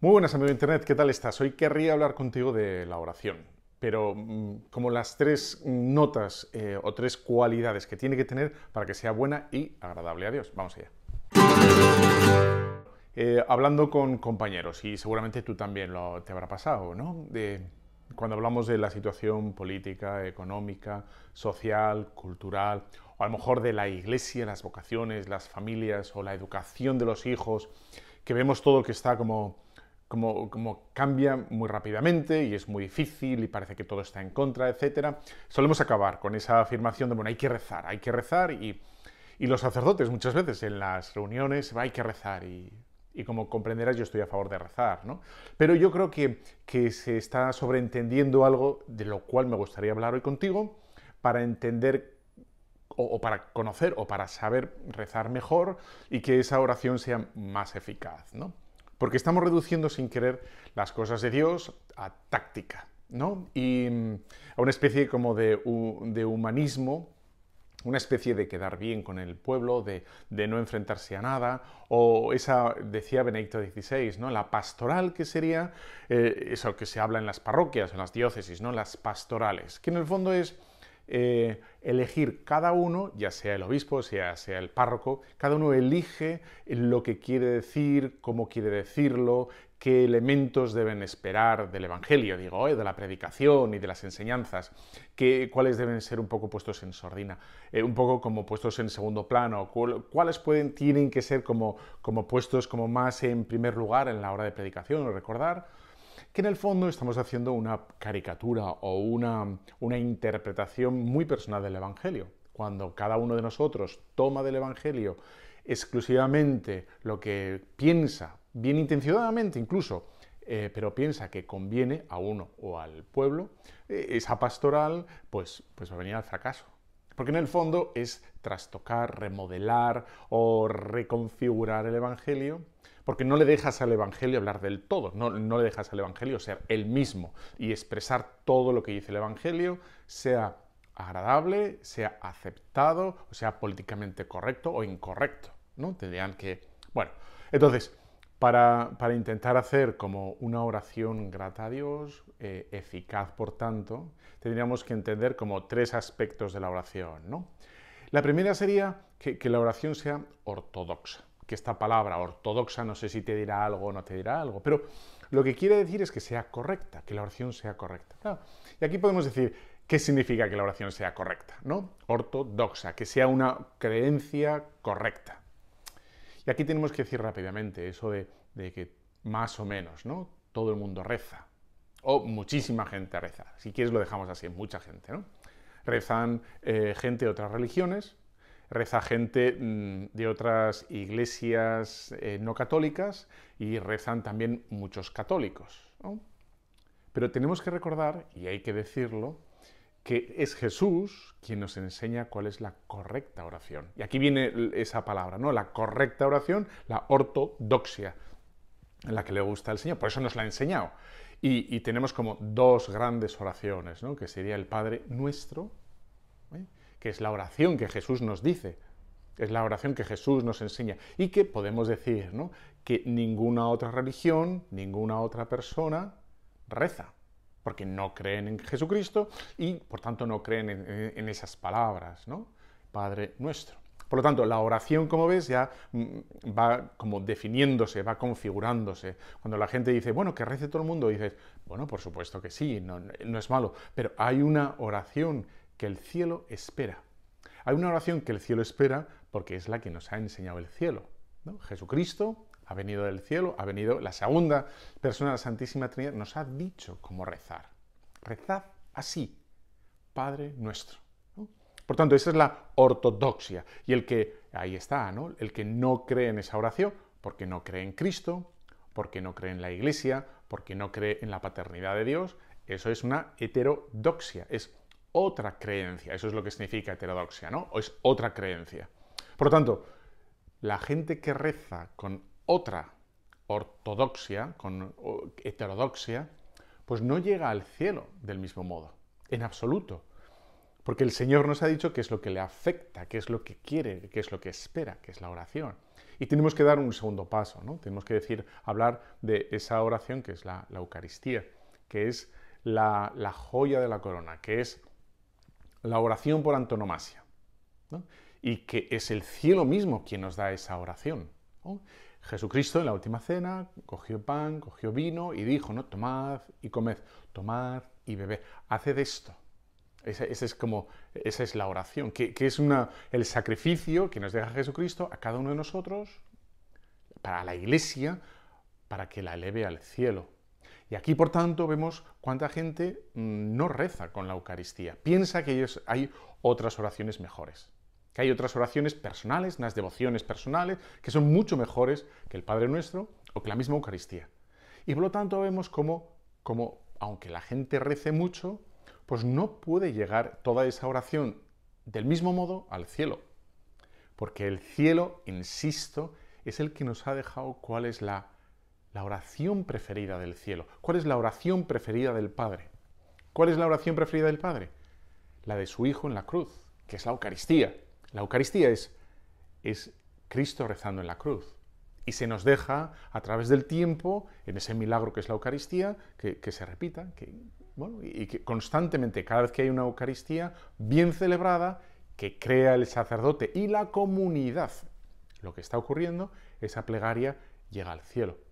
Muy buenas amigo Internet, ¿qué tal estás? Hoy querría hablar contigo de la oración, pero mm, como las tres notas eh, o tres cualidades que tiene que tener para que sea buena y agradable a Dios. Vamos allá. Eh, hablando con compañeros, y seguramente tú también lo, te habrá pasado, ¿no? De, cuando hablamos de la situación política, económica, social, cultural, o a lo mejor de la iglesia, las vocaciones, las familias o la educación de los hijos, que vemos todo que está como como, cambia muy rápidamente y es muy difícil y parece que todo está en contra, etc., solemos acabar con esa afirmación de, bueno, hay que rezar, hay que rezar y, los sacerdotes muchas veces en las reuniones, hay que rezar y, como comprenderás yo estoy a favor de rezar, ¿no? Pero yo creo que, se está sobreentendiendo algo de lo cual me gustaría hablar hoy contigo para entender o, o, para conocer o para saber rezar mejor y que esa oración sea más eficaz, ¿no? porque estamos reduciendo sin querer las cosas de Dios a táctica, ¿no? Y mm, a una especie como de, humanismo una especie de quedar bien con el pueblo, de, no enfrentarse a nada, o esa, decía Benedicto XVI, ¿no? la pastoral que sería eh, eso que se habla en las parroquias, en las diócesis, ¿no? las pastorales, que en el fondo es eh, elegir cada uno, ya sea el obispo, sea, sea el párroco, cada uno elige lo que quiere decir, cómo quiere decirlo, qué elementos deben esperar del Evangelio, digo, eh, de la predicación y de las enseñanzas, cuáles deben ser un poco puestos en sordina, eh, un poco como puestos en segundo plano, cuáles tienen que ser como, como puestos como más en primer lugar en la hora de predicación, recordar que en el fondo estamos haciendo una caricatura o una, interpretación muy personal del Evangelio. Cuando cada uno de nosotros toma del Evangelio exclusivamente lo que piensa, bien intencionadamente incluso, eh, pero piensa que conviene a uno o al pueblo, eh, esa pastoral pues, pues va a venir al fracaso. Porque en el fondo es trastocar, remodelar o reconfigurar el Evangelio porque no le dejas al Evangelio hablar del todo, no, le dejas al Evangelio ser el mismo y expresar todo lo que dice el Evangelio, sea agradable, sea aceptado, sea políticamente correcto o incorrecto, ¿no? Tendrían que... Bueno, entonces, para, intentar hacer como una oración grata a Dios, eh, eficaz por tanto, tendríamos que entender como tres aspectos de la oración, ¿no? La primera sería que la oración sea ortodoxa que esta palabra ortodoxa, no sé si te dirá algo o no te dirá algo, pero lo que quiere decir es que sea correcta, que la oración sea correcta. Y aquí podemos decir, ¿qué significa que la oración sea correcta? ¿No? Ortodoxa, que sea una creencia correcta. Y aquí tenemos que decir rápidamente eso de, que más o menos, ¿no? Todo el mundo reza. O muchísima gente reza. Si quieres lo dejamos así, mucha gente, ¿no? Rezan eh, gente de otras religiones, reza gente mm, de otras iglesias eh, no católicas y rezan también muchos católicos. Pero tenemos que recordar, y hay que decirlo, que es Jesús quien nos enseña cuál es la correcta oración. Y aquí viene esa palabra, ¿no? La correcta oración, la ortodoxia, en la que le gusta al Señor. Por eso nos la ha enseñado. Y, y tenemos como dos grandes oraciones, ¿no? Que sería el Padre nuestro que es la oración que Jesús nos dice, es la oración que Jesús nos enseña y que podemos decir ¿no? que ninguna otra religión, ninguna otra persona reza, porque no creen en Jesucristo y por tanto no creen en, esas palabras, ¿no? Padre nuestro. Por lo tanto, la oración, como ves, ya mm, va como definiéndose, va configurándose. Cuando la gente dice, bueno, que rece todo el mundo, dices, bueno, por supuesto que sí, no es malo, pero hay una oración que el cielo espera. Hay una oración que el cielo espera porque es la que nos ha enseñado el cielo. Jesucristo ha venido del cielo, ha venido la segunda persona de la Santísima Trinidad, nos ha dicho cómo rezar. Rezad así, Padre nuestro. Por tanto, esa es la ortodoxia. Y el que, ahí está, ¿no? El que no cree en esa oración, porque no cree en Cristo, porque no cree en la Iglesia, porque no cree en la paternidad de Dios, eso es una heterodoxia, es otra creencia. Eso es lo que significa heterodoxia, ¿no? O es otra creencia. Por lo tanto, la gente que reza con otra ortodoxia, con heterodoxia, pues no llega al cielo del mismo modo, en absoluto. Porque el Señor nos ha dicho que es lo que le afecta, qué es lo que quiere, qué es lo que espera, que es la oración. Y tenemos que dar un segundo paso, ¿no? Tenemos que decir, hablar de esa oración que es la, Eucaristía, que es la, la, joya de la corona, que es la oración por antonomasia. Y que es el cielo mismo quien nos da esa oración. Jesucristo en la última cena cogió pan, cogió vino y dijo, no, tomad y comed, tomad y bebed, haced esto. Esa, es como, esa es la oración, que, es una, el sacrificio que nos deja Jesucristo a cada uno de nosotros, para la iglesia, para que la eleve al cielo, y aquí, por tanto, vemos cuánta gente mm, no reza con la Eucaristía. Piensa que hay otras oraciones mejores. Que hay otras oraciones personales, unas devociones personales, que son mucho mejores que el Padre Nuestro o que la misma Eucaristía. Y por lo tanto vemos cómo, aunque la gente rece mucho, pues no puede llegar toda esa oración del mismo modo al cielo. Porque el cielo, insisto, es el que nos ha dejado cuál es la la oración preferida del cielo. ¿Cuál es la oración preferida del Padre? ¿Cuál es la oración preferida del Padre? La de su Hijo en la cruz, que es la Eucaristía. La Eucaristía es, Cristo rezando en la cruz. Y se nos deja a través del tiempo, en ese milagro que es la Eucaristía, que, se repita, y que constantemente, cada vez que hay una Eucaristía bien celebrada, que crea el sacerdote y la comunidad, lo que está ocurriendo, esa plegaria llega al cielo.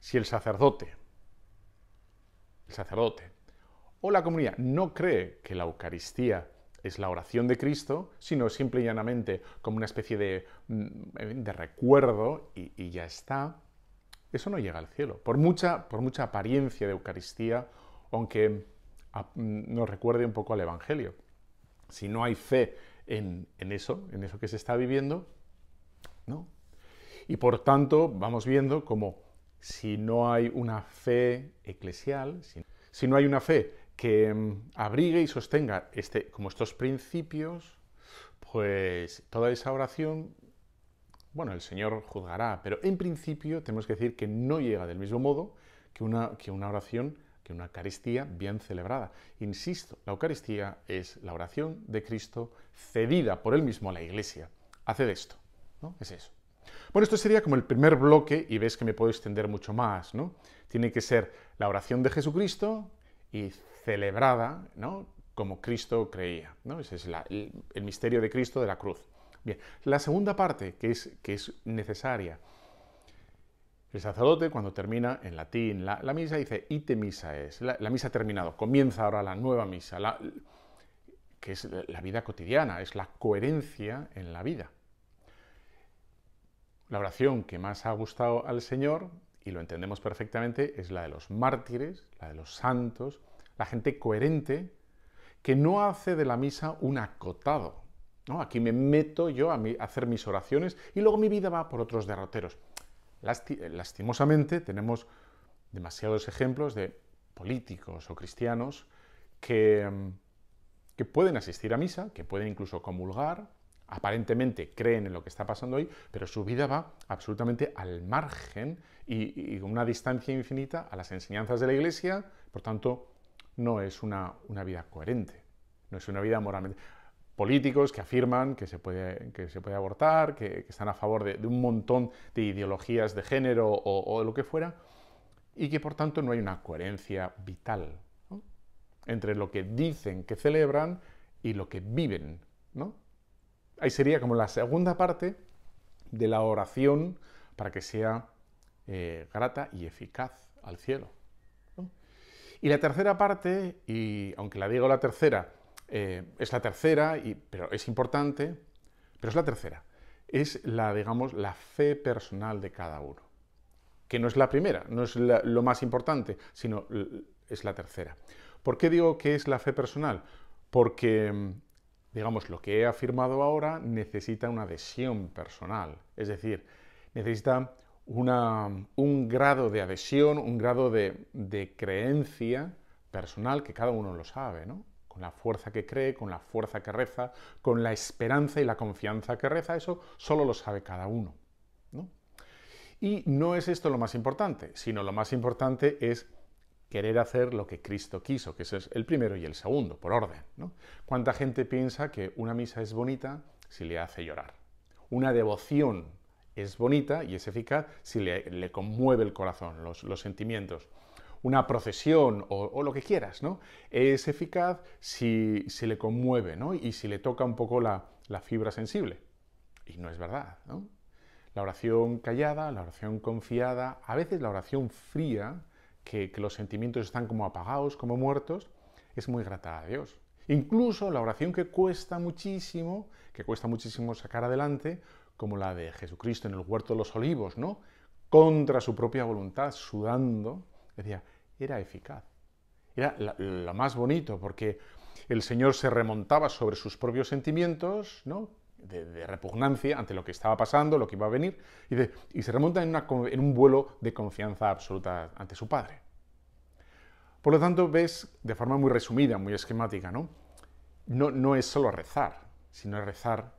Si el sacerdote, el sacerdote o la comunidad no cree que la Eucaristía es la oración de Cristo, sino simple y llanamente como una especie de, mm, recuerdo y, ya está, eso no llega al cielo. Por mucha, por mucha apariencia de Eucaristía, aunque nos recuerde un poco al Evangelio. Si no hay fe en, en eso, en eso que se está viviendo, no. Y por tanto, vamos viendo cómo si no hay una fe eclesial, si no hay una fe que mm, abrigue y sostenga este, como estos principios, pues toda esa oración, bueno, el Señor juzgará, pero en principio tenemos que decir que no llega del mismo modo que una, que una oración, que una Eucaristía bien celebrada. Insisto, la Eucaristía es la oración de Cristo cedida por él mismo a la Iglesia. Hace esto, ¿no? Es eso. Bueno, esto sería como el primer bloque y ves que me puedo extender mucho más, ¿no? Tiene que ser la oración de Jesucristo y celebrada, ¿no? Como Cristo creía, ¿no? Ese es el, misterio de Cristo de la cruz. Bien, la segunda parte que es, necesaria. El sacerdote cuando termina en latín la, misa dice, ite misa es, la, la, misa ha terminado, comienza ahora la nueva misa, que es la vida cotidiana, es la coherencia en la vida. La oración que más ha gustado al Señor, y lo entendemos perfectamente, es la de los mártires, la de los santos, la gente coherente, que no hace de la misa un acotado. ¿no? Aquí me meto yo a, hacer mis oraciones y luego mi vida va por otros derroteros. Eh, lastimosamente tenemos demasiados ejemplos de políticos o cristianos que, mm, que pueden asistir a misa, que pueden incluso comulgar, aparentemente creen en lo que está pasando hoy, pero su vida va absolutamente al margen y, con una distancia infinita a las enseñanzas de la Iglesia, por tanto, no es una, una vida coherente, no es una vida moralmente... Políticos que afirman que se puede, que se puede abortar, que, están a favor de, un montón de ideologías de género o, de lo que fuera, y que por tanto no hay una coherencia vital entre lo que dicen que celebran y lo que viven, ¿no? Ahí sería como la segunda parte de la oración para que sea eh, grata y eficaz al cielo. Y la tercera parte, y aunque la digo la tercera, eh, es la tercera, y, pero es importante, pero es la tercera. Es la, digamos, la fe personal de cada uno. Que no es la primera, no es lo más importante, sino es la tercera. ¿Por qué digo que es la fe personal? Porque mm, digamos, lo que he afirmado ahora necesita una adhesión personal, es decir, necesita un grado de adhesión, un grado de, creencia personal que cada uno lo sabe, ¿no? Con la fuerza que cree, con la fuerza que reza, con la esperanza y la confianza que reza, eso solo lo sabe cada uno. ¿no? Y no es esto lo más importante, sino lo más importante es querer hacer lo que Cristo quiso, que ese es el primero y el segundo, por orden. ¿no? ¿Cuánta gente piensa que una misa es bonita si le hace llorar? Una devoción es bonita y es eficaz si le, conmueve el corazón, los, sentimientos. Una procesión o, lo que quieras, ¿no? Es eficaz si, se le conmueve, ¿no? Y si le toca un poco la, la fibra sensible. Y no es verdad, ¿no? La oración callada, la oración confiada, a veces la oración fría, que, los sentimientos están como apagados, como muertos, es muy grata a Dios. Incluso la oración que cuesta muchísimo, que cuesta muchísimo sacar adelante, como la de Jesucristo en el huerto de los olivos, ¿no? Contra su propia voluntad, sudando, decía, era eficaz. Era lo más bonito, porque el Señor se remontaba sobre sus propios sentimientos, ¿no? de, repugnancia ante lo que estaba pasando, lo que iba a venir, y, se remonta en, un vuelo de confianza absoluta ante su padre. Por lo tanto, ves de forma muy resumida, muy esquemática, ¿no? No, es solo rezar, sino rezar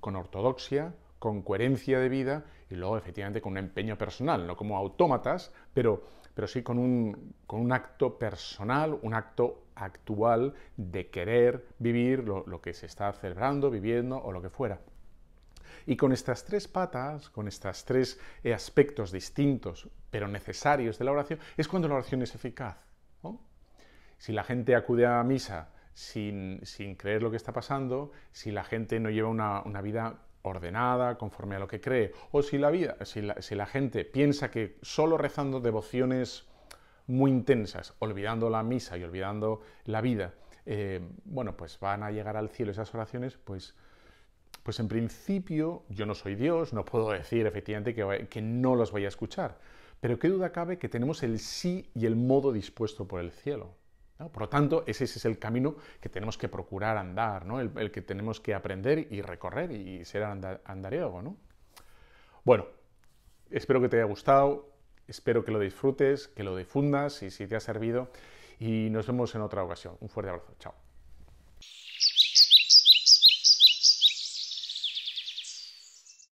con ortodoxia, con coherencia de vida y luego efectivamente con un empeño personal, no como autómatas, pero pero sí con un, con un acto personal, un acto actual de querer vivir lo, que se está celebrando, viviendo o lo que fuera. Y con estas tres patas, con estos tres eh, aspectos distintos, pero necesarios de la oración, es cuando la oración es eficaz. Si la gente acude a misa sin, creer lo que está pasando, si la gente no lleva una, una vida ordenada, conforme a lo que cree, o si la vida, si gente piensa que solo rezando devociones muy intensas, olvidando la misa y olvidando la vida, eh, bueno, pues van a llegar al cielo esas oraciones, pues, pues en principio yo no soy Dios, no puedo decir efectivamente que, no los voy a escuchar, pero qué duda cabe que tenemos el sí y el modo dispuesto por el cielo. Por lo tanto, ese, es el camino que tenemos que procurar andar, el, que tenemos que aprender y recorrer y, ser anda, andariego. ¿no? Bueno, espero que te haya gustado, espero que lo disfrutes, que lo difundas y si te ha servido. Y nos vemos en otra ocasión. Un fuerte abrazo. Chao.